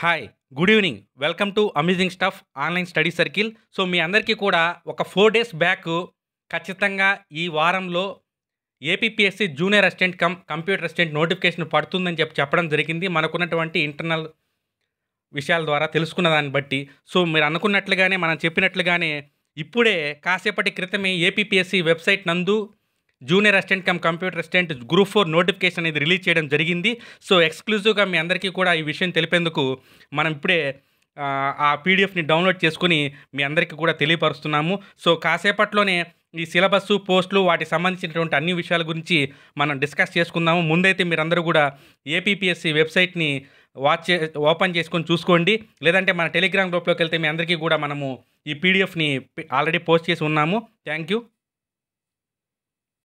hi good evening welcome to Amazing Stuff online study circle so మీ అందరికీ కూడా ఒక ఫోర్ డేస్ బ్యాక్ ఖచ్చితంగా ఈ వారంలో APSC junior assistant cum computer assistant notification పడుతుందని చెప్పి చెప్పడం జరిగింది మనకున్నటువంటి ఇంటర్నల్ విషయాల ద్వారా తెలుసుకున్న దాన్ని బట్టి సో మీరు అనుకున్నట్లుగానే మనం చెప్పినట్లుగానే ఇప్పుడే కాసేపటి క్రితమే ఏపీఎస్సి వెబ్సైట్ నందు junior assistant cum computer assistant group four notification అనేది రిలీజ్ చేయడం జరిగింది సో ఎక్స్క్లూజివ్గా మీ అందరికీ కూడా ఈ విషయం తెలిపేందుకు మనం ఇప్పుడే ఆ పీడిఎఫ్ని డౌన్లోడ్ చేసుకుని మీ అందరికీ కూడా తెలియపరుస్తున్నాము సో కాసేపట్లోనే ఈ సిలబస్ పోస్టులు వాటికి సంబంధించినటువంటి అన్ని విషయాల గురించి మనం డిస్కస్ చేసుకుందాము ముందైతే మీరందరూ కూడా ఏపీపీఎస్సి వెబ్సైట్ని వాచ్ ఓపెన్ చేసుకొని చూసుకోండి లేదంటే మన టెలిగ్రామ్ గ్రూప్లోకి వెళ్తే మీ అందరికీ కూడా మనము ఈ పీడిఎఫ్ని ఆల్రెడీ పోస్ట్ చేసి ఉన్నాము థ్యాంక్ యూ